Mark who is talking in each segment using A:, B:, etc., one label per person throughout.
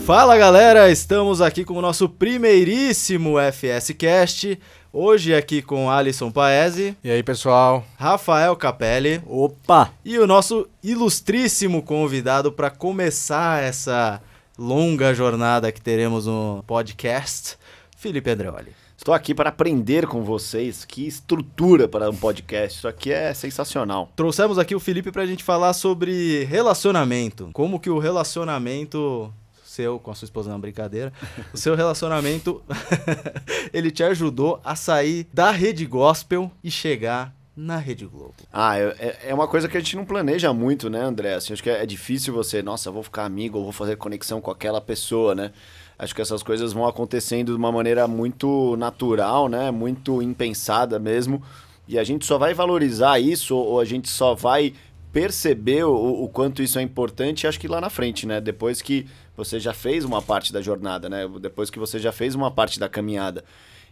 A: Fala galera, estamos aqui com o nosso primeiríssimo FS Cast. Hoje aqui com Alisson Paese. E aí, pessoal? Rafael Capelli. Opa! E o nosso ilustríssimo convidado para começar essa longa jornada que teremos no podcast, Felipe Andreoli. Estou
B: aqui para aprender com vocês que estrutura para um podcast. Isso aqui é sensacional.
A: Trouxemos aqui o Felipe para a gente falar sobre relacionamento. Como que o relacionamento seu com a sua esposa na brincadeira, o seu relacionamento ele te ajudou a sair da rede gospel e chegar na Rede Globo?
B: Ah, é, é, uma coisa que a gente não planeja muito, né, André? Assim, acho que é, é difícil você, nossa, vou ficar amigo, ou vou fazer conexão com aquela pessoa, né? Acho que essas coisas vão acontecendo de uma maneira muito natural, né? Muito impensada mesmo. E a gente só vai valorizar isso, ou a gente só vai percebeu o, o, quanto isso é importante, acho que lá na frente, né? Depois que você já fez uma parte da jornada, né? Depois que você já fez uma parte da caminhada.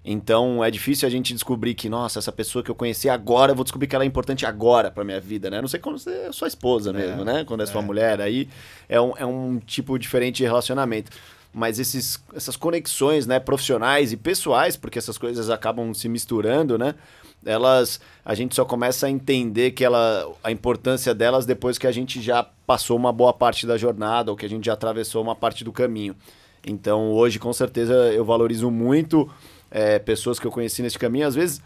B: Então é difícil a gente descobrir que, nossa, essa pessoa que eu conheci agora, eu vou descobrir que ela é importante agora pra minha vida, né? não sei quando você é sua esposa mesmo, é, né? Quando é, é sua mulher, aí é um, é um tipo diferente de relacionamento mas esses, essas conexões né, profissionais e pessoais, porque essas coisas acabam se misturando, né? elas a gente só começa a entender que ela, a importância delas depois que a gente já passou uma boa parte da jornada ou que a gente já atravessou uma parte do caminho. Então hoje com certeza eu valorizo muito é, pessoas que eu conheci nesse caminho. Às vezes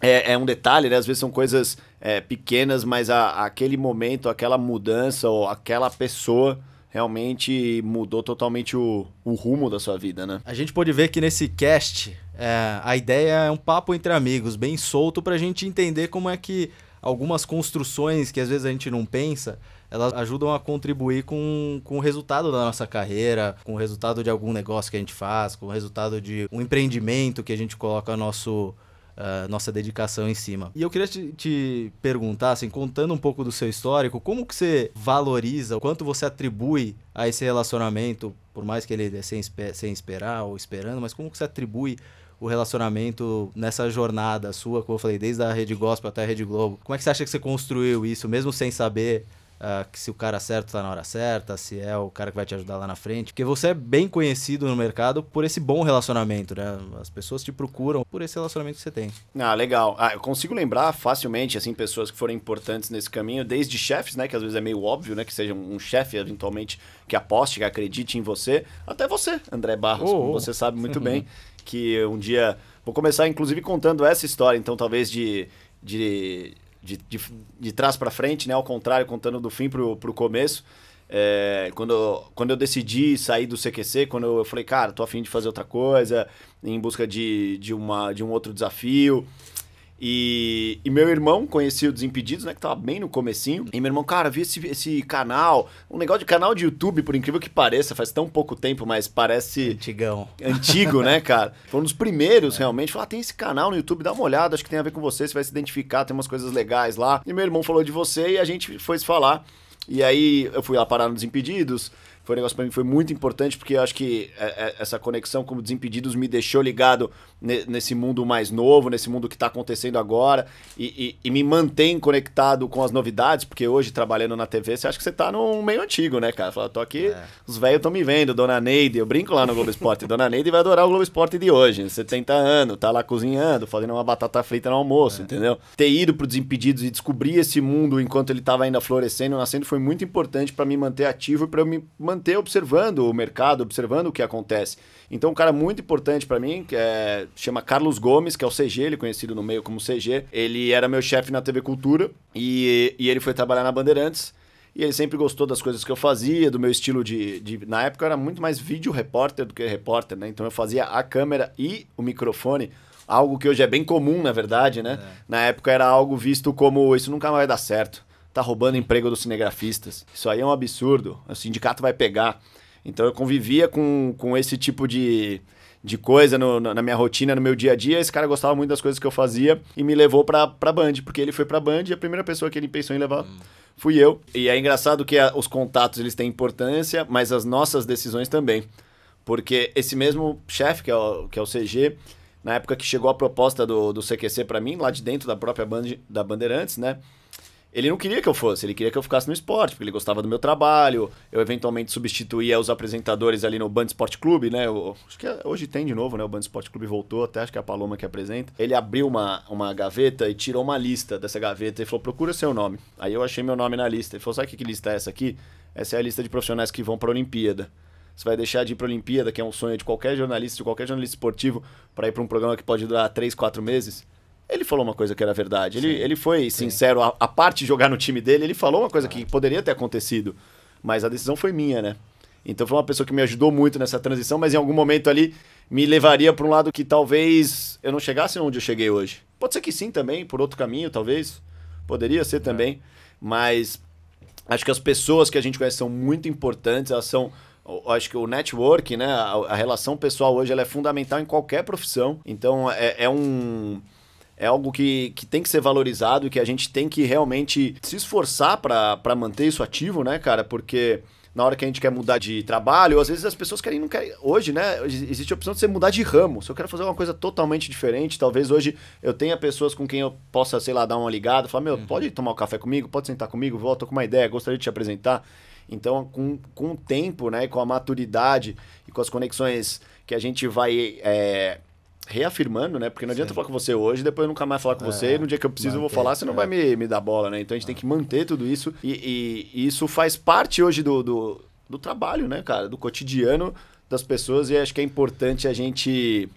B: é, é um detalhe, né? às vezes são coisas é, pequenas, mas a, aquele momento, aquela mudança ou aquela pessoa realmente mudou totalmente o, o rumo da sua vida, né?
A: A gente pode ver que nesse cast é, a ideia é um papo entre amigos, bem solto, para a gente entender como é que algumas construções que às vezes a gente não pensa, elas ajudam a contribuir com, com o resultado da nossa carreira, com o resultado de algum negócio que a gente faz, com o resultado de um empreendimento que a gente coloca nosso uh, nossa dedicação em cima. E eu queria te, te, perguntar, assim, contando um pouco do seu histórico, como que você valoriza, o quanto você atribui a esse relacionamento, por mais que ele é sem, sem esperar ou esperando, mas como que você atribui o relacionamento nessa jornada sua, como eu falei, desde a Rede Gospel até a Rede Globo. Como é que você acha que você construiu isso, mesmo sem saber uh, que se o cara certo tá na hora certa, se é o cara que vai te ajudar lá na frente. Porque você é bem conhecido no mercado por esse bom relacionamento, né? As pessoas te procuram por esse relacionamento que você tem.
B: Ah, legal. Ah, eu consigo lembrar facilmente, assim, pessoas que foram importantes nesse caminho, desde chefes, né? Que às vezes é meio óbvio, né? Que seja um chefe, eventualmente, que aposte, que acredite em você. Até você, André Barros, oh, como oh. você sabe muito bem, que um dia... Vou começar, inclusive, contando essa história, então, talvez de de de, de, de trás para frente, né? Ao contrário, contando do fim para o começo. É, quando, eu, quando eu decidi sair do CQC, quando eu, eu falei, cara, tô afim de fazer outra coisa, em busca de, de, uma, de um outro desafio, e, e, meu irmão conhecia o Desimpedidos, né? Que tava bem no comecinho. E meu irmão, cara, vi esse, esse canal. Um negócio de canal de YouTube, por incrível que pareça, faz tão pouco tempo, mas parece. Antigão. Antigo, né, cara? Foi um dos primeiros, é. realmente. Falou: ah, tem esse canal no YouTube, dá uma olhada, acho que tem a ver com você, você vai se identificar, tem umas coisas legais lá. E meu irmão falou de você e a gente foi se falar. E aí eu fui lá parar nos Desimpedidos foi um negócio para mim foi muito importante, porque acho que é, é, essa conexão como Desimpedidos me deixou ligado nesse mundo mais novo, nesse mundo que está acontecendo agora, e, e, e, me mantém conectado com as novidades, porque hoje, trabalhando na TV, você acha que você está num meio antigo, né, cara? Fala, tô aqui, é. os velhos estão me vendo, Dona Neide, eu brinco lá no Globo Esporte, Dona Neide vai adorar o Globo Esporte de hoje, 70 anos, tá lá cozinhando, fazendo uma batata frita no almoço, é. entendeu? Ter ido pro Desimpedidos e descobrir esse mundo enquanto ele estava ainda florescendo, nascendo, foi muito importante para me manter ativo e para me manter manter observando o mercado, observando o que acontece. Então, um cara muito importante para mim, que é, chama Carlos Gomes, que é o CG, ele é conhecido no meio como CG. Ele era meu chefe na TV Cultura e, e ele foi trabalhar na Bandeirantes. E ele sempre gostou das coisas que eu fazia, do meu estilo de, de. Na época eu era muito mais vídeo repórter do que repórter, né? Então eu fazia a câmera e o microfone algo que hoje é bem comum, na verdade, né? É. Na época era algo visto como isso nunca vai dar certo tá roubando emprego dos cinegrafistas. Isso aí é um absurdo. O sindicato vai pegar. Então eu convivia com, com esse tipo de, de coisa no, na minha rotina, no meu dia a dia. Esse cara gostava muito das coisas que eu fazia e me levou pra, pra Band, porque ele foi pra Band e a primeira pessoa que ele pensou em levar. Hum. Fui eu. E é engraçado que a, os contatos eles têm importância, mas as nossas decisões também. Porque esse mesmo chefe, que, é o, que é o CG, na época que chegou a proposta do, do CQC para mim, lá de dentro da própria Band, da Bandeirantes, né? ele não queria que eu fosse, ele queria que eu ficasse no esporte, porque ele gostava do meu trabalho. Eu eventualmente substituía os apresentadores ali no Band Esporte Clube, né? Eu, acho que hoje tem de novo, né? O Band Esporte Clube voltou, até acho que é a Paloma que apresenta. Ele abriu uma, uma gaveta e tirou uma lista dessa gaveta e falou: procura seu nome. Aí eu achei meu nome na lista. Ele falou: sabe que, que lista é essa aqui? Essa é a lista de profissionais que vão para a Olimpíada. Você vai deixar de ir para a Olimpíada, que é um sonho de qualquer jornalista, de qualquer jornalista esportivo, para ir para um programa que pode durar 3, 4 meses? ele falou uma coisa que era verdade. ele, ele foi sincero. A, a, parte de jogar no time dele, ele falou uma coisa que poderia ter acontecido. Mas a decisão foi minha, né? Então foi uma pessoa que me ajudou muito nessa transição, mas em algum momento ali me levaria para um lado que talvez eu não chegasse onde eu cheguei hoje. Pode ser que sim também, por outro caminho, talvez. Poderia ser é. também. É. Mas acho que as pessoas que a gente conhece são muito importantes, elas são acho que o network, né? A, a relação pessoal hoje ela é fundamental em qualquer profissão. Então é, é um é algo que, que tem que ser valorizado e que a gente tem que realmente se esforçar para manter isso ativo, né, cara? Porque na hora que a gente quer mudar de trabalho, ou às vezes as pessoas querem, não querem. Hoje, né? Existe a opção de você mudar de ramo. Se eu quero fazer uma coisa totalmente diferente, talvez hoje eu tenha pessoas com quem eu possa, sei lá, dar uma ligada, falar: meu, uhum. pode tomar um café comigo? Pode sentar comigo? volta com uma ideia, gostaria de te apresentar. Então, com, com o tempo, né? Com a maturidade e com as conexões que a gente vai. É reafirmando, né? Porque não adianta certo. falar com você hoje, depois eu nunca mais falar com é, você, e no dia que eu preciso manter, eu vou falar, você não é. vai me, me dar bola, né? Então a gente tem é. que manter tudo isso, e, e, e isso faz parte hoje do, do, do, trabalho, né, cara? Do cotidiano das pessoas, e acho que é importante a gente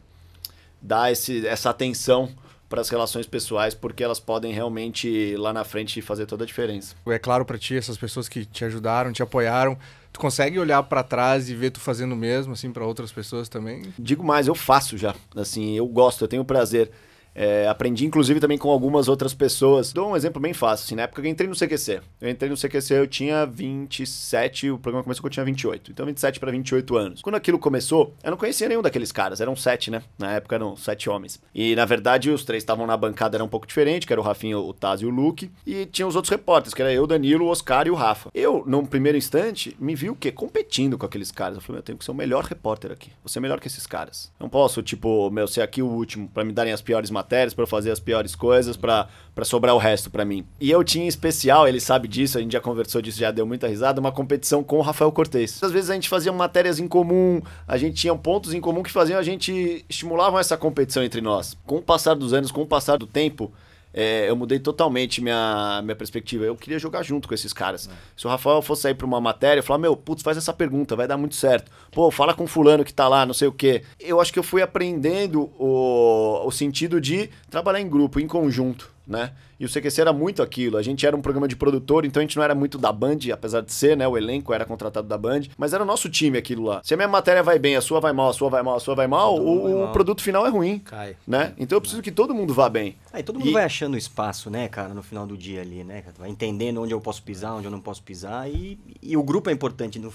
B: dar esse, essa atenção para as relações pessoais, porque elas podem realmente lá na frente fazer toda a diferença.
C: É claro para ti, essas pessoas que te ajudaram, te apoiaram, tu consegue olhar para trás e ver tu fazendo o mesmo assim para outras pessoas também?
B: Digo mais, eu faço já. Assim, eu gosto, eu tenho prazer. É, aprendi, inclusive, também com algumas outras pessoas. Dou um exemplo bem fácil, assim, na época que eu entrei no CQC. Eu entrei no CQC, eu tinha 27, o programa começou quando eu tinha 28. Então, 27 para 28 anos. Quando aquilo começou, eu não conhecia nenhum daqueles caras, eram sete, né? Na época eram sete homens. E, na verdade, os três estavam na bancada, era um pouco diferente, que era o Rafinha, o Taz e o Luke. E tinha os outros repórteres, que era eu, Danilo, o Oscar e o Rafa. Eu, num primeiro instante, me vi o quê? Competindo com aqueles caras. Eu falei, eu tenho que ser o melhor repórter aqui. Vou ser melhor que esses caras. Não posso, tipo, meu, ser aqui o último para me darem as piores matérias matérias, para fazer as piores coisas, para sobrar o resto para mim. E eu tinha em especial, ele sabe disso, a gente já conversou disso, já deu muita risada, uma competição com o Rafael Cortez. Às vezes a gente fazia matérias em comum, a gente tinha pontos em comum que faziam a gente estimulavam essa competição entre nós. Com o passar dos anos, com o passar do tempo, é, eu mudei totalmente minha, minha perspectiva. Eu queria jogar junto com esses caras. É. Se o Rafael fosse sair pra uma matéria, eu falava, meu, putz, faz essa pergunta, vai dar muito certo. Pô, fala com fulano que tá lá, não sei o quê. Eu acho que eu fui aprendendo o, o sentido de trabalhar em grupo, em conjunto né? E o CQC era muito aquilo. A gente era um programa de produtor, então a gente não era muito da Band, apesar de ser, né? O elenco era contratado da Band, mas era o nosso time aquilo lá. Se a minha matéria vai bem, a sua vai mal, a sua vai mal, a sua vai mal, o, vai mal. produto final é ruim. Cai. Né? Então eu preciso que todo mundo vá bem. Aí é, todo mundo e... vai achando espaço, né, cara, no final do dia ali, né? Vai entendendo onde eu posso pisar, onde eu não posso pisar. E, e o grupo é importante no,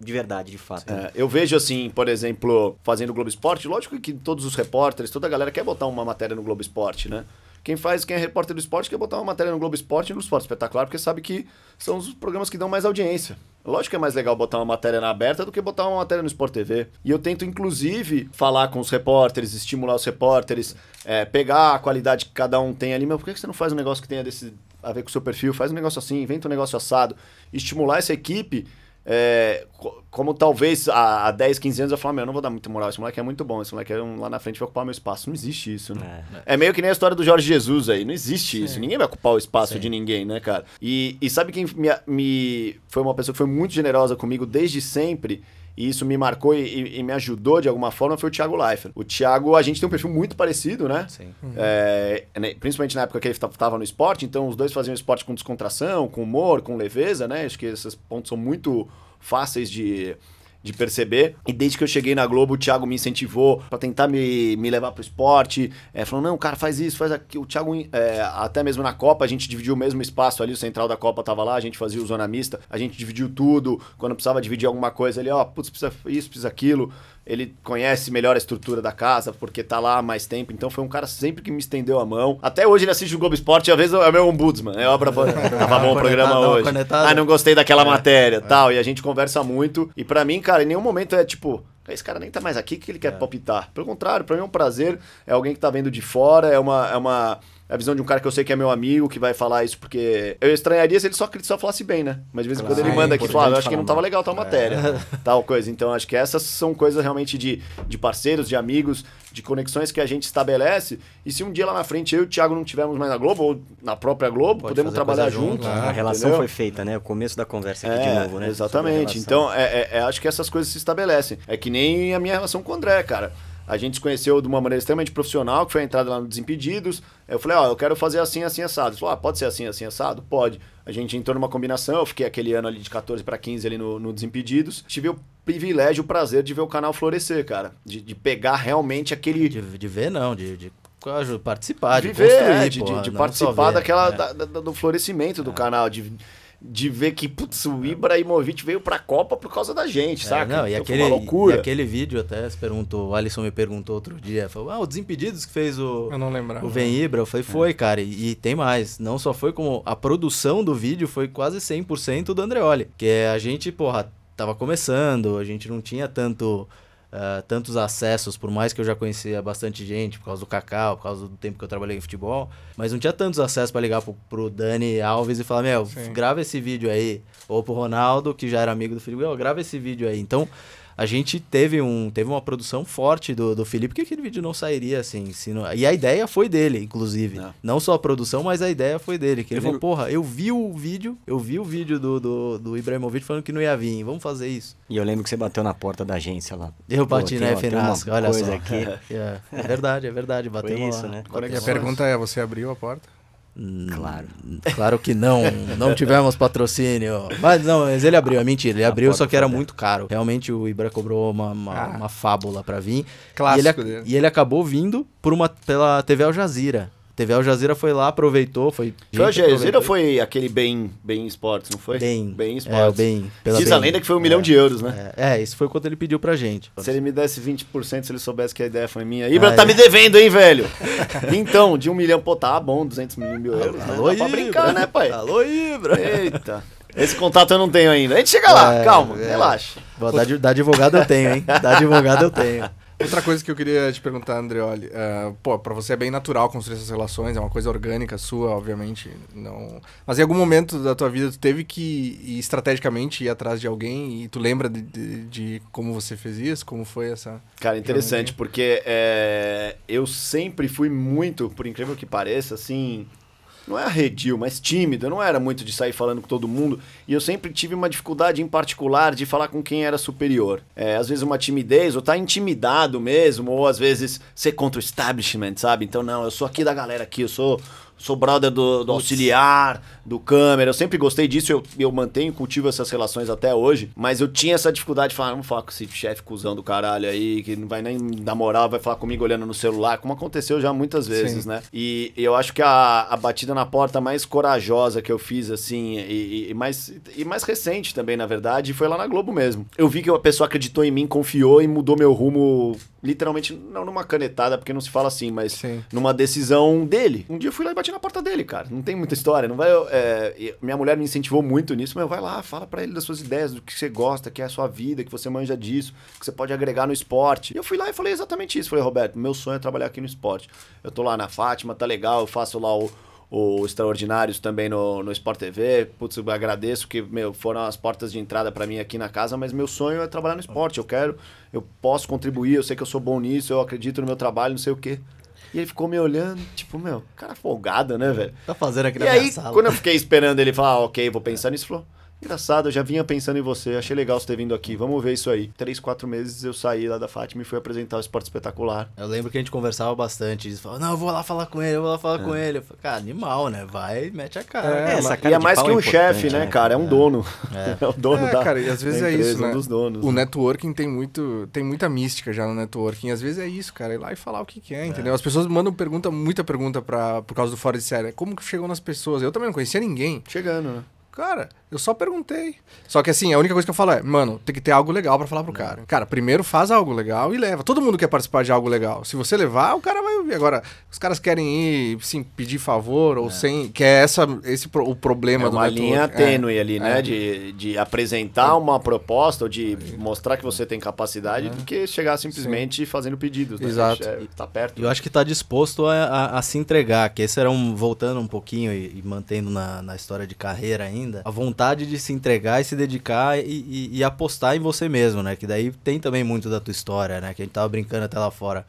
B: de verdade, de fato. Né? É, eu vejo assim, por exemplo, fazendo o Globo Esporte, lógico que todos os repórteres, toda a galera quer botar uma matéria no Globo Esporte, né? Quem faz, quem é repórter do esporte, quer botar uma matéria no Globo Esporte e no Esporte Espetacular, porque sabe que são os programas que dão mais audiência. Lógico que é mais legal botar uma matéria na aberta do que botar uma matéria no Sport TV. E eu tento, inclusive, falar com os repórteres, estimular os repórteres, é, pegar a qualidade que cada um tem ali. Mas por que você não faz um negócio que tenha desse, a ver com o seu perfil? Faz um negócio assim, inventa um negócio assado. Estimular essa equipe é, como talvez há, há 10, 15 anos eu falava, meu, eu não vou dar muita moral, esse moleque é muito bom, esse moleque é um, lá na frente vai ocupar meu espaço. Não existe isso, né? É, é meio que nem a história do Jorge Jesus aí, não existe Sim. isso. Ninguém vai ocupar o espaço Sim. de ninguém, né, cara? E, e sabe quem me, me foi uma pessoa que foi muito generosa comigo desde sempre e isso me marcou e, e, me ajudou de alguma forma foi o Thiago Leifert. O Thiago, a gente tem um perfil muito parecido, né? Sim. Uhum. É, né, principalmente na época que ele estava no esporte, então os dois faziam esporte com descontração, com humor, com leveza, né? Acho que esses pontos são muito fáceis de de perceber. E desde que eu cheguei na Globo, o Thiago me incentivou para tentar me, me levar pro esporte. É, falou, não, cara, faz isso, faz aquilo. O Thiago, é, até mesmo na Copa, a gente dividiu o mesmo espaço ali, o central da Copa tava lá, a gente fazia o zona mista, a gente dividiu tudo. Quando precisava dividir alguma coisa, ele, ó, putz, precisa isso, precisa aquilo ele conhece melhor a estrutura da casa, porque tá lá há mais tempo, então foi um cara sempre que me estendeu a mão. Até hoje ele assiste o Globo Esporte, às vezes é meu ombudsman, é obra boa. Tava bom o programa hoje. Ah, não gostei daquela é, matéria, é. tal, e a gente conversa muito. E para mim, cara, Cara, em nenhum momento é tipo, esse cara nem tá mais aqui, que ele quer é. palpitar? Pelo contrário, para mim é um prazer, é alguém que tá vendo de fora, é uma. É uma é a visão de um cara que eu sei que é meu amigo, que vai falar isso, porque eu estranharia se ele só, só falasse bem, né? Mas de vez em claro, quando ele manda é aqui, fala, ah, eu acho que não tava legal tal é. matéria, é. tal coisa. Então, acho que essas são coisas realmente de, de parceiros, de amigos, de conexões que a gente estabelece. E se um dia lá na frente eu e o Thiago não tivermos mais na Globo, ou na própria Globo, Pode podemos trabalhar juntos. Junto, A relação Entendeu? foi feita, né? O começo da conversa aqui é, de novo, né? Exatamente. Então, é, é, acho que essas coisas se estabelecem. É que nem a minha relação com o André, cara. A gente se conheceu de uma maneira extremamente profissional, que foi a entrada lá no Desimpedidos. Eu falei, ó, oh, eu quero fazer assim, assim, assado. Ele falou, ah, pode ser assim, assim, assado? Pode. A gente entrou numa combinação, eu fiquei aquele ano ali de 14 para 15 ali no, no Desimpedidos. Tive o privilégio, o prazer de ver o canal florescer, cara. De, de pegar realmente aquele... De, de ver não, de, de
A: participar, de, de ver, é, de, de, de participar ver, daquela, é. da,
B: da, do florescimento é. do canal, de de ver que, putz, o Ibrahimovic veio pra Copa por causa da gente, é, saca? Não, e aquele, uma loucura. E
A: aquele vídeo até se perguntou, o Alisson me perguntou outro dia, falou, ah, o Desimpedidos que fez
C: o... Eu não lembrava. O
A: Vem Ibra, eu falei, é. foi, é. cara, e, e, tem mais, não só foi como a produção do vídeo foi quase 100% do Andreoli, que é a gente, porra, tava começando, a gente não tinha tanto uh, tantos acessos, por mais que eu já conhecia bastante gente, por causa do Cacau, por causa do tempo que eu trabalhei em futebol, mas não tinha tantos acessos para ligar pro, pro Dani Alves e falar, meu, Sim. grava esse vídeo aí. Ou pro Ronaldo, que já era amigo do Felipe, grava esse vídeo aí. Então, a gente teve, um, teve uma produção forte do, do Felipe, que aquele vídeo não sairia assim. Não... e a ideia foi dele, inclusive. Não. É. não. só a produção, mas a ideia foi dele. Que ele eu falou, vi... porra, eu vi o vídeo, eu vi o vídeo do, do, do Ibrahimovic falando que não ia vir, vamos fazer isso. E eu lembro que você bateu na porta da agência lá. Eu bati na né, FNASC, olha coisa só. Aqui. É, é, verdade, é verdade, bateu foi isso, lá, né? Bateu a pergunta é,
C: você abriu a porta? Claro. Hum,
A: claro que não. Não tivemos patrocínio. Mas não, mas ele abriu. É mentira. Ele abriu, só que era muito caro. Realmente o Ibra cobrou uma, uma, ah, uma fábula para vir. Clássico e ele, dele. e ele acabou vindo por uma, pela TV Al Jazeera. TV Al Jazeera foi lá, aproveitou, foi. Foi Al Jazeera
B: foi aquele bem, bem esportes, não foi? Bem, bem é, esportes. É, bem. Pela Diz bem, a lenda que foi um é, milhão de euros, né? É, é, isso foi quanto ele pediu pra gente. Se ele me desse 20%, se ele soubesse que a ideia foi minha. Ibra ah, tá é. me devendo, hein, velho? então, de um milhão, pô, tá bom, 200 mil euros. Alô, né? Alô, Dá pra brincar, né, pai? Alô, Ibra. Eita. Esse contato eu não tenho ainda. A gente chega lá, é, calma, é. relaxa. da, advogada advogado eu tenho, hein? Da advogado
C: eu tenho. Outra coisa que eu queria te perguntar, Andreoli, uh, pô, pra você é bem natural construir essas relações, é uma coisa orgânica sua, obviamente, não... Mas em algum momento da tua vida tu teve que ir estrategicamente ir atrás de alguém e tu lembra de, de, de como você fez isso, como foi essa...
B: Cara, interessante, porque é, eu sempre fui muito, por incrível que pareça, assim, não é arredio, mas tímido. Eu não era muito de sair falando com todo mundo e eu sempre tive uma dificuldade em particular de falar com quem era superior. É, às vezes uma timidez, ou tá intimidado mesmo, ou às vezes ser contra o establishment, sabe? Então, não, eu sou aqui da galera aqui, eu sou sou brother do, do auxiliar, do câmera. Eu sempre gostei disso, eu, eu mantenho, cultivo essas relações até hoje. Mas eu tinha essa dificuldade de falar, vamos falar com esse chefe cuzão do caralho aí, que não vai nem dar moral, vai falar comigo olhando no celular, como aconteceu já muitas vezes, Sim. né? E eu acho que a, a batida na porta mais corajosa que eu fiz, assim, e, e, mais, e mais recente também, na verdade, foi lá na Globo mesmo. Eu vi que uma pessoa acreditou em mim, confiou e mudou meu rumo, literalmente, não numa canetada, porque não se fala assim, mas Sim. numa decisão dele. Um dia eu fui lá e bati bate na porta dele, cara. Não tem muita história. Não vai. É, minha mulher me incentivou muito nisso, mas vai lá, fala para ele das suas ideias, do que você gosta, que é a sua vida, que você manja disso, que você pode agregar no esporte. E eu fui lá e falei exatamente isso. Falei, Roberto, meu sonho é trabalhar aqui no esporte. Eu tô lá na Fátima, tá legal, eu faço lá o o Extraordinários também no, no Sport TV. Putz, eu agradeço que meu, foram as portas de entrada para mim aqui na casa, mas meu sonho é trabalhar no esporte. Eu quero, eu posso contribuir, eu sei que eu sou bom nisso, eu acredito no meu trabalho, não sei o quê. E ele ficou me olhando, tipo, meu, cara folgado, né, velho? Tá fazendo aqui e na aí, minha sala. quando eu fiquei esperando ele falar, ah, ok, vou pensar nisso, falou, Engraçado, eu já vinha pensando em você, achei legal você ter vindo aqui, vamos ver isso aí. Três, quatro meses eu saí lá da Fátima e fui apresentar o Esporte Espetacular. Eu lembro que a gente conversava bastante, eles falavam,
A: não, eu vou lá falar com ele, eu vou lá falar é. com ele. Eu falei, cara, animal, né? Vai, mete a cara. É, é essa cara e é mais que
C: é um chefe, né, né, cara? É um é. dono. É, é o dono é, da cara, e às vezes é isso, né? Um dos donos. O né? networking tem, muito, tem muita mística já no networking, às vezes é isso, cara, ir lá e falar o que, é, entendeu? As pessoas mandam pergunta, muita pergunta pra, por causa do fora de série. Como que chegou nas pessoas? Eu também não conhecia ninguém. Chegando, né? Cara, eu só perguntei. Só que assim, a única coisa que eu falo é, mano, tem que ter algo legal para falar pro é. cara. Cara, primeiro faz algo legal e leva. Todo mundo quer participar de algo legal. Se você levar, o cara vai ouvir. Agora, os caras querem ir sim pedir favor ou é. sem. Que é essa, esse o problema é do uma network. linha é. tênue é. ali, né? É.
B: De, de apresentar uma proposta ou de mostrar que você tem capacidade do que chegar simplesmente sim. fazendo pedidos. Né? Exato. Tá perto.
A: Eu acho que tá disposto a, a, a, se entregar, que esse era um. Voltando um pouquinho e, e mantendo na, na história de carreira ainda, a vontade vontade de se entregar e se dedicar e, e, e, apostar em você mesmo, né? Que daí tem também muito da tua história, né? Que a gente tava brincando até lá fora.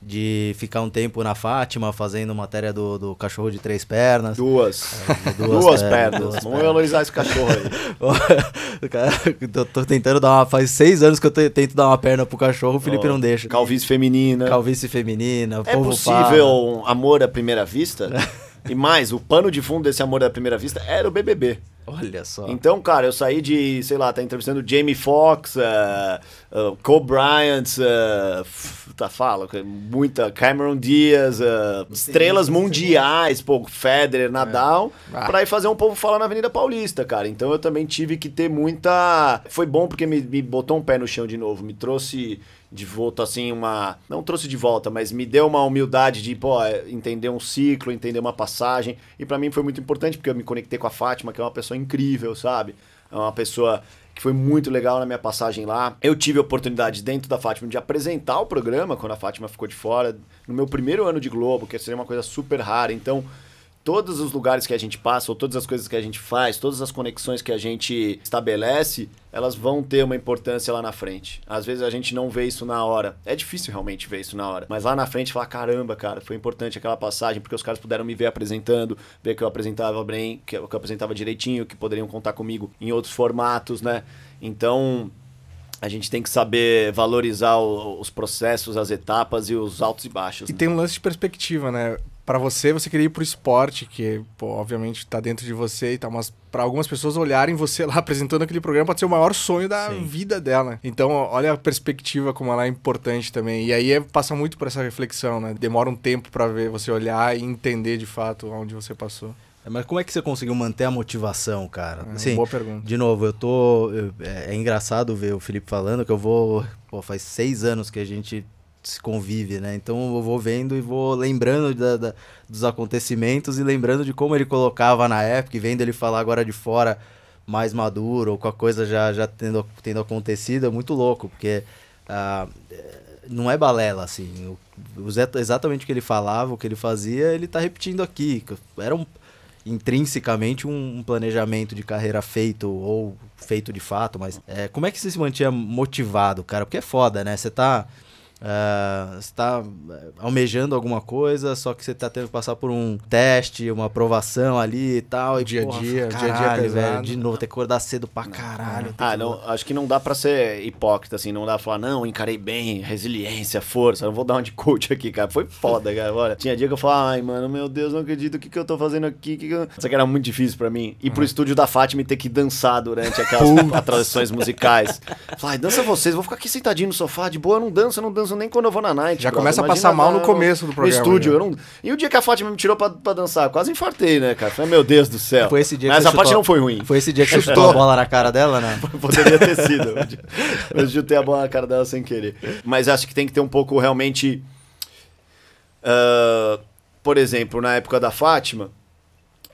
A: De ficar um tempo na Fátima fazendo matéria do, do cachorro de três pernas. Duas. É, duas, duas pernas. pernas. Vamos pernas. esse cachorro aí. Cara, tô, tentando dar uma. Faz seis anos que eu tento dar uma perna pro cachorro, o Felipe oh, não deixa. Calvície feminina. Calvície feminina. É possível
B: um amor à primeira vista? E mais, o pano de fundo desse amor da primeira vista era o BBB. Olha só. Então, cara, eu saí de, sei lá, tá entrevistando Jamie Foxx, uh, uh, Bryant, uh, tá, fala, é muita, Cameron Diaz, estrelas mundiais, pô, Federer, Nadal, é. Ah. pra ir fazer um povo falar na Avenida Paulista, cara. Então eu também tive que ter muita... Foi bom porque me, me botou um pé no chão de novo, me trouxe de volta, assim, uma. Não trouxe de volta, mas me deu uma humildade de, pô, é, entender um ciclo, entender uma passagem. E para mim foi muito importante, porque eu me conectei com a Fátima, que é uma pessoa incrível, sabe? É uma pessoa que foi muito legal na minha passagem lá. Eu tive a oportunidade dentro da Fátima de apresentar o programa quando a Fátima ficou de fora, no meu primeiro ano de Globo, que seria uma coisa super rara. Então, todos os lugares que a gente passa, ou todas as coisas que a gente faz, todas as conexões que a gente estabelece, elas vão ter uma importância lá na frente. Às vezes a gente não vê isso na hora. É difícil realmente ver isso na hora. Mas lá na frente falar, caramba, cara, foi importante aquela passagem, porque os caras puderam me ver apresentando, ver que eu apresentava bem, que eu apresentava direitinho, que poderiam contar comigo em outros formatos, né? Então, a gente tem que saber valorizar o, os processos, as etapas e os altos e baixos. E né?
C: tem um lance de perspectiva, né? para você, você queria ir pro esporte, que, pô, obviamente tá dentro de você e tal, mas para algumas pessoas olharem você lá apresentando aquele programa pode ser o maior sonho da Sim. vida dela. Então, olha a perspectiva como ela é importante também. E aí é, passa muito por essa reflexão, né? Demora um tempo para ver você olhar e entender de fato onde você passou. É, mas como é que você conseguiu manter a motivação, cara? É, assim, boa pergunta.
A: De novo, eu tô. Eu, é, é, engraçado ver o Felipe falando que eu vou. Pô, faz seis anos que a gente se convive, né? Então eu vou vendo e vou lembrando da, da, dos acontecimentos e lembrando de como ele colocava na época e vendo ele falar agora de fora mais maduro ou com a coisa já, já tendo, tendo acontecido, é muito louco, porque uh, não é balela, assim. O, o, exatamente o que ele falava, o que ele fazia, ele está repetindo aqui. Era um, intrinsecamente um, um, planejamento de carreira feito ou feito de fato, mas é, como é que você se mantinha motivado, cara? Porque é foda, né? Você tá Uh, ah, está eh, almejando alguma coisa, só que você está tendo que passar por um teste, uma aprovação ali e tal. E, dia a dia, dia a dia pesado. velho. De novo, ter que acordar cedo pra caralho. Ah, que...
B: não, acho que não dá pra ser hipócrita, assim, não dá pra falar, não, encarei bem, resiliência, força. Não vou dar um de coach aqui, cara. Foi foda, cara. Olha, tinha dia que eu falava, ai, mano, meu Deus, não acredito, o que, que eu tô fazendo aqui? Que que eu... Isso aqui era muito difícil pra mim. Ir pro uhum. estúdio da Fátima e ter que dançar durante aquelas atrações musicais. Falei, dança vocês, vou ficar aqui sentadinho no sofá, de boa, eu não danço, eu não danço uso nem quando eu vou na night. Já começa a passar mal no, começo do programa. No estúdio. Né? Não... E o dia que a Fátima me tirou pra, pra dançar, quase infartei, né, cara? Falei, meu Deus do céu. Foi esse dia Mas que essa parte não foi ruim.
A: Foi esse dia que você chutou a bola na cara dela, né? Poderia ter sido.
B: Eu chutei a bola na cara dela sem querer. Mas acho que tem que ter um pouco realmente. Uh, por exemplo, na época da Fátima,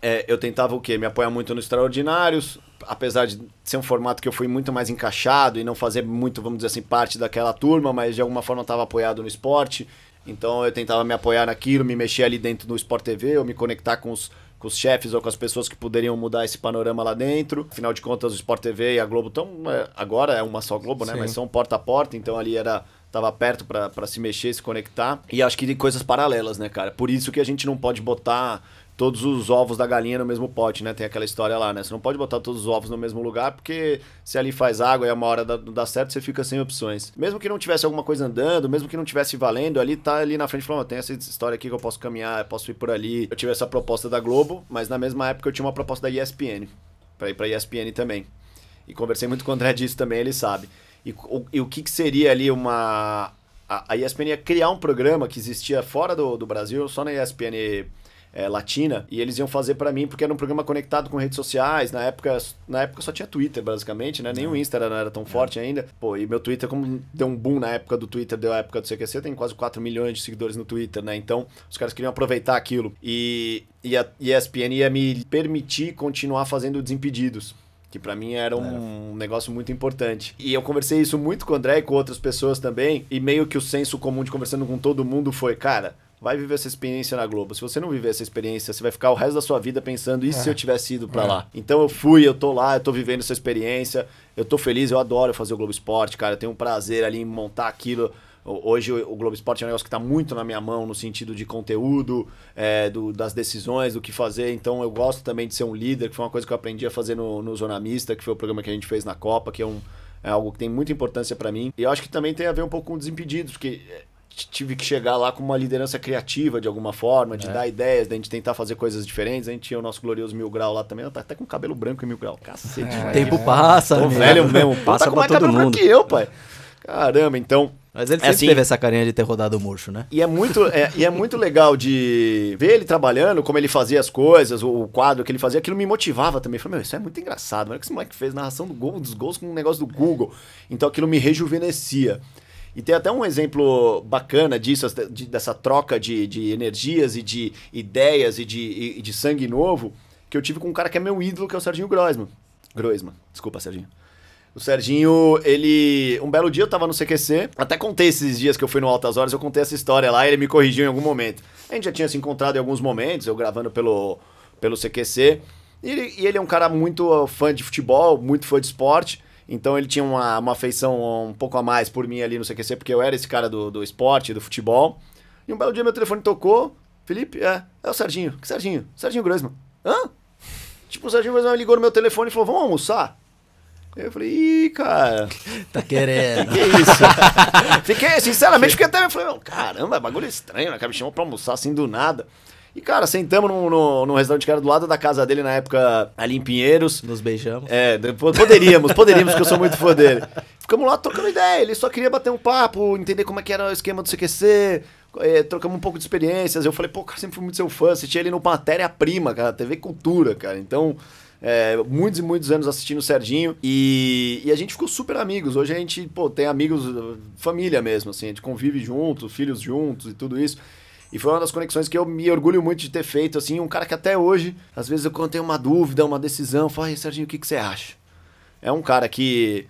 B: é, eu tentava o quê? Me apoiar muito no Extraordinários, apesar de ser um formato que eu fui muito mais encaixado e não fazer muito, vamos dizer assim, parte daquela turma, mas de alguma forma estava apoiado no esporte. Então eu tentava me apoiar naquilo, me mexer ali dentro do Sport TV, ou me conectar com os, com os chefes ou com as pessoas que poderiam mudar esse panorama lá dentro. Afinal de contas, o Sport TV e a Globo estão. É, agora é uma só Globo, né? Sim. Mas são porta a porta, então ali era estava perto para se mexer, se conectar. E acho que tem coisas paralelas, né, cara? Por isso que a gente não pode botar todos os ovos da galinha no mesmo pote, né? Tem aquela história lá, né? Você não pode botar todos os ovos no mesmo lugar, porque se ali faz água e uma hora dá, não dá certo, você fica sem opções. Mesmo que não tivesse alguma coisa andando, mesmo que não tivesse valendo, ali tá ali na frente falando, tem essa história aqui que eu posso caminhar, eu posso ir por ali. Eu tive essa proposta da Globo, mas na mesma época eu tinha uma proposta da ESPN, para ir para ESPN também. E conversei muito com o André disso também, ele sabe. E o, e o que, que seria ali uma... A, a ESPN ia criar um programa que existia fora do, do Brasil, só na ESPN é, latina, e eles iam fazer para mim, porque era um programa conectado com redes sociais. Na época, na época só tinha Twitter, basicamente, né? Nem é. o Insta não era tão é. forte ainda. Pô, e meu Twitter, como deu um boom na época do Twitter, deu a época do CQC, tem quase 4 milhões de seguidores no Twitter, né? Então, os caras queriam aproveitar aquilo. E, e a ESPN ia me permitir continuar fazendo Desimpedidos que para mim era um é. negócio muito importante. E eu conversei isso muito com o André e com outras pessoas também, e meio que o senso comum de conversando com todo mundo foi, cara, vai viver essa experiência na Globo. Se você não viver essa experiência, você vai ficar o resto da sua vida pensando, e é. se eu é. tivesse ido para é. lá? Então eu fui, eu tô lá, eu tô vivendo essa experiência, eu tô feliz, eu adoro fazer o Globo Esporte, cara, eu tenho um prazer ali em montar aquilo. Hoje o Globo Esporte é um negócio que está muito na minha mão no sentido de conteúdo, é, do, das decisões, do que fazer. Então eu gosto também de ser um líder, que foi uma coisa que eu aprendi a fazer no, no Zona Mista, que foi o programa que a gente fez na Copa, que é, um, é algo que tem muita importância para mim. E eu acho que também tem a ver um pouco com Desimpedidos, porque é, tive que chegar lá com uma liderança criativa de alguma forma, de é. dar ideias, de a gente tentar fazer coisas diferentes. A gente tinha o nosso glorioso Mil Grau lá também, tá até com cabelo branco em Mil Grau. Cacete. É, tempo passa, né? velho mesmo, passa tá com mais todo cabelo mundo. branco que eu, pai. Caramba, então. Mas ele é sempre assim, teve essa
A: carinha de ter rodado o murcho, né?
B: E é muito, é, e é muito legal de ver ele trabalhando, como ele fazia as coisas, o, o quadro que ele fazia, aquilo me motivava também. falei, meu, isso é muito engraçado. Olha o que esse moleque fez, narração do gol, dos gols com um negócio do Google. Então aquilo me rejuvenescia. E tem até um exemplo bacana disso, de, dessa troca de, de, energias e de ideias e de, e, de sangue novo, que eu tive com um cara que é meu ídolo, que é o Serginho Groisman. Groisman, desculpa, Serginho. O Serginho, ele. Um belo dia eu tava no CQC, até contei esses dias que eu fui no Altas Horas, eu contei essa história lá, ele me corrigiu em algum momento. A gente já tinha se encontrado em alguns momentos, eu gravando pelo, pelo CQC. E ele, e ele é um cara muito uh, fã de futebol, muito fã de esporte. Então ele tinha uma, uma afeição um pouco a mais por mim ali não que ser, porque eu era esse cara do, do esporte, do futebol. E um belo dia meu telefone tocou. Felipe, é, é o Serginho. Que Serginho? Serginho Groisman. Hã? Tipo, o Serginho Groisman ligou no meu telefone e falou, vamos almoçar? Eu falei, ih, cara. Tá querendo. que, isso? fiquei, sinceramente, fiquei até. Eu falei, caramba, bagulho estranho, né? cara me chamou pra almoçar assim do nada. E, cara, sentamos num, num, num restaurante que era do lado da casa dele na época, ali em Pinheiros. Nos beijamos. É, poderíamos, poderíamos, porque eu sou muito fã dele. Ficamos lá trocando ideia, ele só queria bater um papo, entender como é que era o esquema do CQC, é, trocamos um pouco de experiências. Eu falei, pô, cara, sempre fui muito seu fã, assistia ele no Matéria Prima, cara, TV Cultura, cara. Então, é, muitos e muitos anos assistindo o Serginho e, e, a gente ficou super amigos. Hoje a gente, pô, tem amigos, família mesmo, assim, a gente convive junto, filhos juntos e tudo isso. E foi uma das conexões que eu me orgulho muito de ter feito, assim, um cara que até hoje, às vezes eu tenho uma dúvida, uma decisão, falo, Serginho, o que, que você acha? É um cara que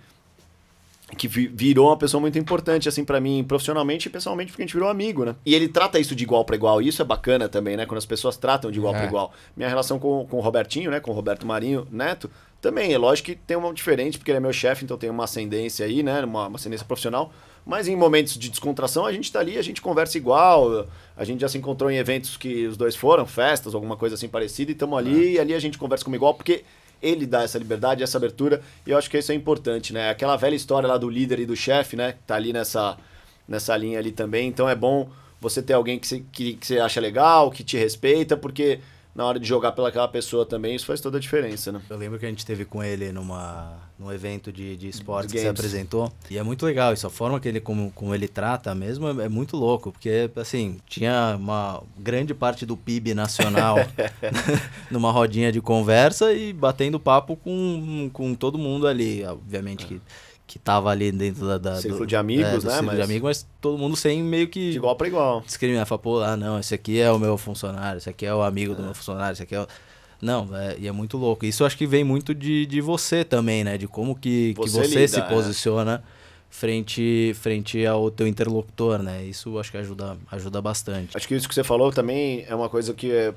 B: que virou uma pessoa muito importante assim para mim profissionalmente e pessoalmente porque a gente virou amigo, né? E ele trata isso de igual para igual, e isso é bacana também, né? Quando as pessoas tratam de igual é. para igual. Minha relação com, com o Robertinho, né, com o Roberto Marinho Neto, também é lógico que tem uma diferente, porque ele é meu chefe, então tem uma ascendência aí, né, uma, uma ascendência profissional, mas em momentos de descontração, a gente tá ali, a gente conversa igual. A gente já se encontrou em eventos que os dois foram, festas, alguma coisa assim parecida, e estamos ali, é. e ali a gente conversa como igual, porque ele dá essa liberdade, essa abertura, e eu acho que isso é importante, né? Aquela velha história lá do líder e do chefe, né? Tá ali nessa, nessa linha ali também, então é bom você ter alguém que, que, que você acha legal, que te respeita, porque na hora de jogar pelaquela pessoa também, isso faz toda a diferença, né? Eu lembro
A: que a gente teve com ele numa, num evento de, de esportes que você apresentou. E é muito legal isso. A forma que ele, como, como ele trata mesmo é, é muito louco. Porque, assim, tinha uma grande parte do PIB nacional numa rodinha de conversa e batendo papo com, com todo mundo ali. Obviamente que que tava ali dentro da. da círculo do, de amigos, é, né? Círculo mas... de amigos, mas todo mundo sem meio que. De igual para igual. Discriminar. Fala, pô, ah, não, esse aqui é o meu funcionário, esse aqui é o amigo é. do meu funcionário, esse aqui é o. Não, é, e é muito louco. Isso eu acho que vem muito de, de você também, né? De como que você, que você lida, se é. posiciona frente frente ao teu interlocutor, né? Isso acho que ajuda, ajuda bastante.
B: Acho que isso que você falou também é uma coisa que é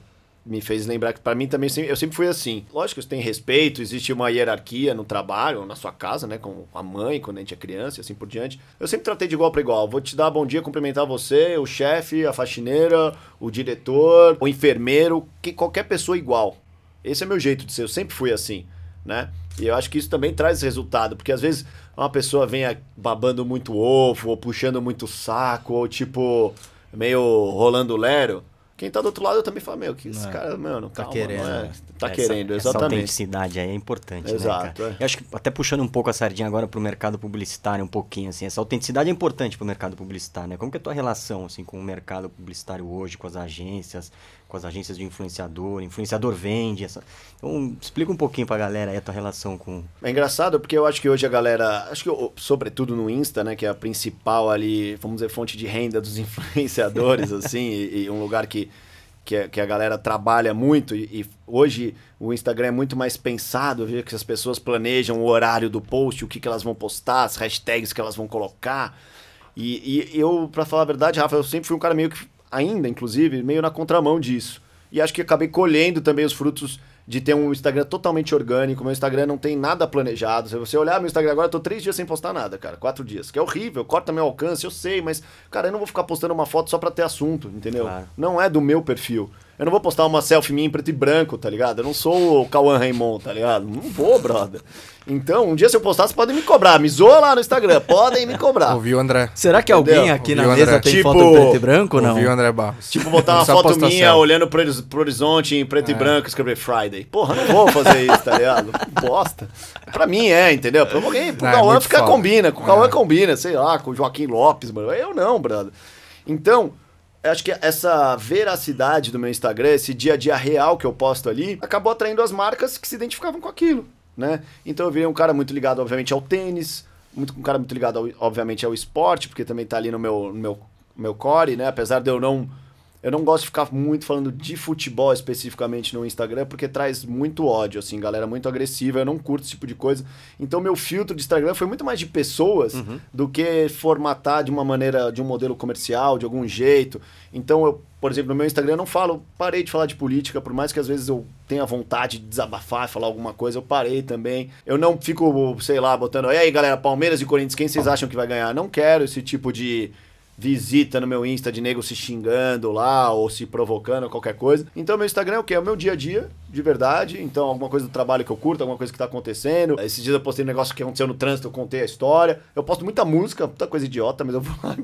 B: me fez lembrar que para mim também eu sempre fui assim. Lógico, tem respeito, existe uma hierarquia no trabalho, na sua casa, né, com a mãe quando a gente é criança e assim por diante. Eu sempre tratei de igual para igual. Vou te dar bom dia, cumprimentar você, o chefe, a faxineira, o diretor, o enfermeiro, que qualquer pessoa igual. Esse é meu jeito de ser, eu sempre fui assim, né? E eu acho que isso também traz resultado, porque às vezes uma pessoa vem babando muito ovo, ou puxando muito saco, ou tipo meio rolando lero. Quem tá do outro lado eu também falo, meu, que esse é. cara, mano, tá querendo. É, né? tá essa, querendo, exatamente. Essa
A: autenticidade aí é importante, né, Exato, né, é. Eu acho que até puxando um pouco a sardinha agora pro mercado publicitário, um pouquinho, assim, essa autenticidade é importante pro mercado publicitário, né? Como que é a tua relação, assim, com o mercado publicitário hoje, com as agências, com as agências de influenciador, influenciador vende. Essa... Então, explica um pouquinho pra galera aí a tua relação com.
B: É engraçado porque eu acho que hoje a galera, acho que sobretudo no Insta, né, que é a principal ali, vamos dizer, fonte de renda dos influenciadores, assim, e, e, um lugar que, que, é, que, a galera trabalha muito. E, e hoje o Instagram é muito mais pensado, vejo que as pessoas planejam o horário do post, o que, que elas vão postar, as hashtags que elas vão colocar. E, e eu, para falar a verdade, Rafa, eu sempre fui um cara meio que ainda, inclusive, meio na contramão disso. E acho que acabei colhendo também os frutos de ter um Instagram totalmente orgânico. Meu Instagram não tem nada planejado. Se você olhar meu Instagram agora, eu tô três dias sem postar nada, cara. Quatro dias. Que é horrível, corta meu alcance, eu sei, mas, cara, eu não vou ficar postando uma foto só pra ter assunto, entendeu? Claro. Não é do meu perfil. Eu não vou postar uma selfie minha em preto e branco, tá ligado? Eu não sou o Cauã Raymond, tá ligado? Não vou, brother. Então, um dia se eu postar, vocês podem me cobrar. Me zoa lá no Instagram, podem me cobrar. Ouviu, André? Será que alguém aqui Ouviu, na mesa André? tem tipo, foto em tipo, preto e branco não? Ouviu, André
C: Barros. Tipo, botar uma foto minha
B: olhando pro, pro horizonte em preto é. e branco e escrever Friday. Porra, não vou fazer isso, tá ligado? Bosta. Pra mim é, entendeu? Pra alguém, pro é Cauã é fica combina. Com o Cauã é. combina, sei lá, com o Joaquim Lopes, mano. Eu não, brother. Então, acho que essa veracidade do meu Instagram, esse dia a dia real que eu posto ali, acabou atraindo as marcas que se identificavam com aquilo, né? Então eu virei um cara muito ligado, obviamente, ao tênis, muito, um cara muito ligado, ao, obviamente, ao esporte, porque também tá ali no meu, no meu, meu core, né? Apesar de eu não eu não gosto de ficar muito falando de futebol especificamente no Instagram, porque traz muito ódio, assim, galera muito agressiva, eu não curto esse tipo de coisa. Então, meu filtro de Instagram foi muito mais de pessoas uhum. do que formatar de uma maneira, de um modelo comercial, de algum jeito. Então, eu, por exemplo, no meu Instagram eu não falo, parei de falar de política, por mais que às vezes eu tenha vontade de desabafar, falar alguma coisa, eu parei também. Eu não fico, sei lá, botando, e aí galera, Palmeiras e Corinthians, quem vocês ah. acham que vai ganhar? Não quero esse tipo de visita no meu Insta de nego se xingando lá ou se provocando, qualquer coisa. Então, meu Instagram é o que? É o meu dia a dia, de verdade. Então, alguma coisa do trabalho que eu curto, alguma coisa que tá acontecendo. Esses dias eu postei um negócio que aconteceu no trânsito, eu contei a história. Eu posto muita música, muita coisa idiota, mas eu vou lá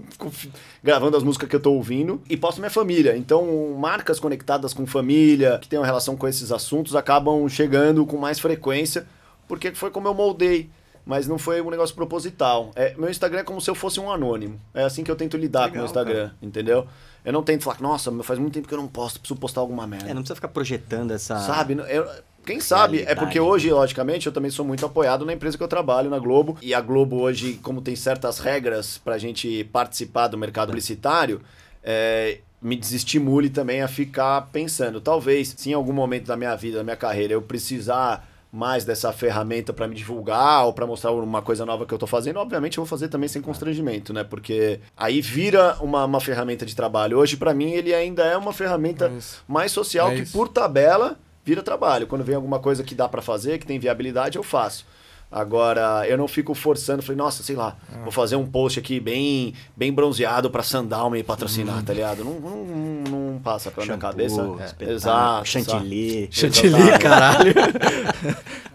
B: gravando as músicas que eu tô ouvindo. E posto minha família. Então, marcas conectadas com família, que tem uma relação com esses assuntos, acabam chegando com mais frequência, porque foi como eu moldei mas não foi um negócio proposital. É, meu Instagram é como se eu fosse um anônimo. É assim que eu tento lidar Legal, com o meu Instagram, cara. entendeu? Eu não tento falar, nossa, faz muito tempo que eu não posto, preciso postar alguma merda. É, não precisa ficar projetando essa. Sabe? Eu, quem sabe? Realidade. É porque hoje, logicamente, eu também sou muito apoiado na empresa que eu trabalho, na Globo. E a Globo hoje, como tem certas regras pra gente participar do mercado publicitário, é, me desestimule também a ficar pensando. Talvez, se em algum momento da minha vida, da minha carreira, eu precisar mais dessa ferramenta para me divulgar ou para mostrar uma coisa nova que eu tô fazendo, obviamente eu vou fazer também sem constrangimento, né? Porque aí vira uma, uma ferramenta de trabalho. Hoje, para mim, ele ainda é uma ferramenta é mais social é que, isso. por tabela, vira trabalho. Quando vem alguma coisa que dá para fazer, que tem viabilidade, eu faço. Agora, eu não fico forçando, falei, nossa, sei lá, é. vou fazer um post aqui bem bem bronzeado pra Sandal me patrocinar, hum. tá ligado? Não, não, não passa pela Shampoo, minha cabeça. É. Exato. Chantilly. Chantilly, caralho.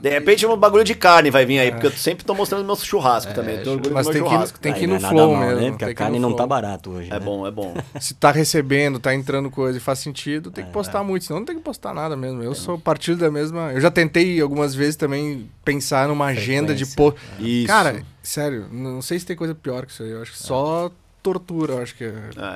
B: de repente um bagulho de carne vai vir aí, é. porque eu sempre tô mostrando meus churrasco é, também. Tô mas tem churrasco. que, tem que ir no é flow mal, né? mesmo. Né? Porque a carne não tá barato hoje. É né? bom, é bom.
C: Se tá recebendo, tá entrando coisa e faz sentido, tem que é. postar muito, senão não tem que postar nada mesmo. Eu sou partido da mesma. Eu já tentei algumas vezes também pensar numa agenda agenda de pô. É. Isso. Cara, sério, não sei se tem coisa pior que isso aí. Eu acho que só tortura, eu acho que é.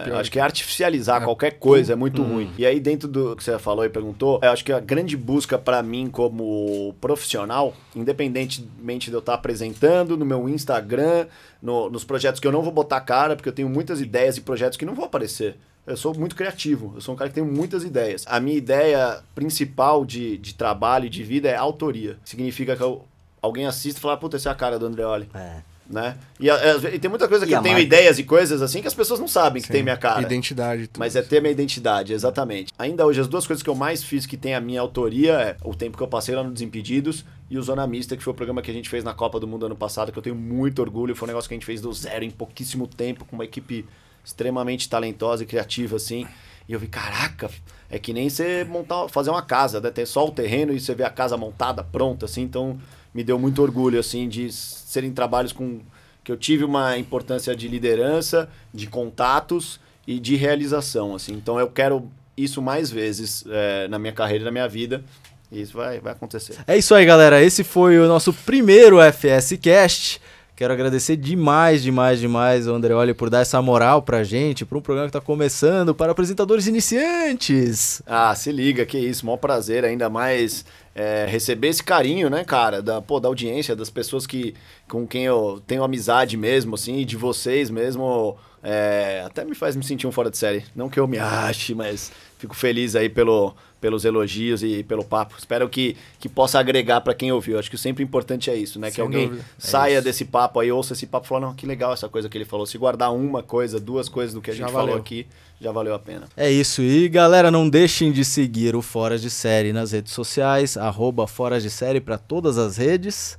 B: é eu acho que é artificializar é. qualquer coisa, é muito hum. ruim. E aí, dentro do que você falou e perguntou, eu acho que a grande busca para mim como profissional, independentemente de eu estar tá apresentando no meu Instagram, no, nos projetos que eu não vou botar cara, porque eu tenho muitas ideias e projetos que não vão aparecer. Eu sou muito criativo, eu sou um cara que tem muitas ideias. A minha ideia principal de, de trabalho e de vida é autoria. Significa que eu alguém assiste e fala, puta, essa é a cara do Andreoli. É. Né? E, e, tem muita coisa que e eu tenho marca. ideias e coisas assim que as pessoas não sabem Sim. que tem minha cara. Identidade. Mas é ter minha identidade, exatamente. Ainda hoje, as duas coisas que eu mais fiz que tem a minha autoria é o tempo que eu passei lá no Desimpedidos e o Zona Mista, que foi o programa que a gente fez na Copa do Mundo ano passado, que eu tenho muito orgulho. Foi um negócio que a gente fez do zero em pouquíssimo tempo, com uma equipe extremamente talentosa e criativa, assim. E eu vi, caraca, é que nem você montar, fazer uma casa, né? Tem só o terreno e você vê a casa montada, pronta, assim. Então, me deu muito orgulho, assim, de serem trabalhos com que eu tive uma importância de liderança, de contatos e de realização, assim. Então eu quero isso mais vezes é, na minha carreira, na minha vida. E isso vai, vai acontecer. É
A: isso aí, galera. Esse foi o nosso primeiro FS Cast. Quero agradecer demais, demais, demais ao Andreoli por dar essa moral pra gente, para um programa que tá começando, para apresentadores iniciantes.
B: Ah, se liga, que isso, maior prazer, ainda mais é, receber esse carinho, né, cara, da, pô, da audiência, das pessoas que, com quem eu tenho amizade mesmo, assim, de vocês mesmo é, até me faz me sentir um fora de série. Não que eu me ache, mas fico feliz aí pelo, pelos elogios e pelo papo. Espero que, que possa agregar para quem ouviu. Acho que o sempre importante é isso, né? Sem que alguém dúvida. É saia é desse papo aí, ouça esse papo e fala, não, que legal essa coisa que ele falou. Se guardar uma coisa, duas coisas do que a já gente valeu. falou aqui, já valeu a pena.
A: É isso. E galera, não deixem de seguir o Fora de Série nas redes sociais, arroba Fora de Série para todas as redes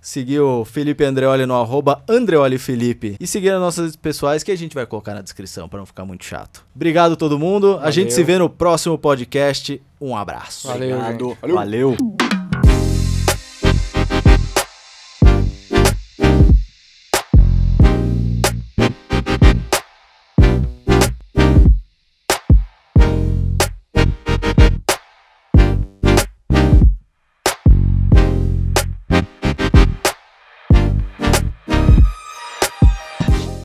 A: seguir o Felipe Andreoli no arroba Andreoli Felipe e seguir as nossas pessoais que a gente vai colocar na descrição para não ficar muito chato. Obrigado todo mundo. Valeu. A gente se vê no próximo podcast. Um abraço. Valeu. Valeu. Valeu.